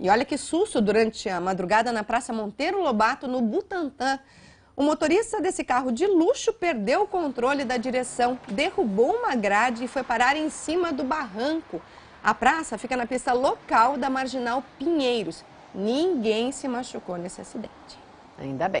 E olha que susto durante a madrugada na Praça Monteiro Lobato, no Butantã. O motorista desse carro de luxo perdeu o controle da direção, derrubou uma grade e foi parar em cima do barranco. A praça fica na pista local da Marginal Pinheiros. Ninguém se machucou nesse acidente. Ainda bem.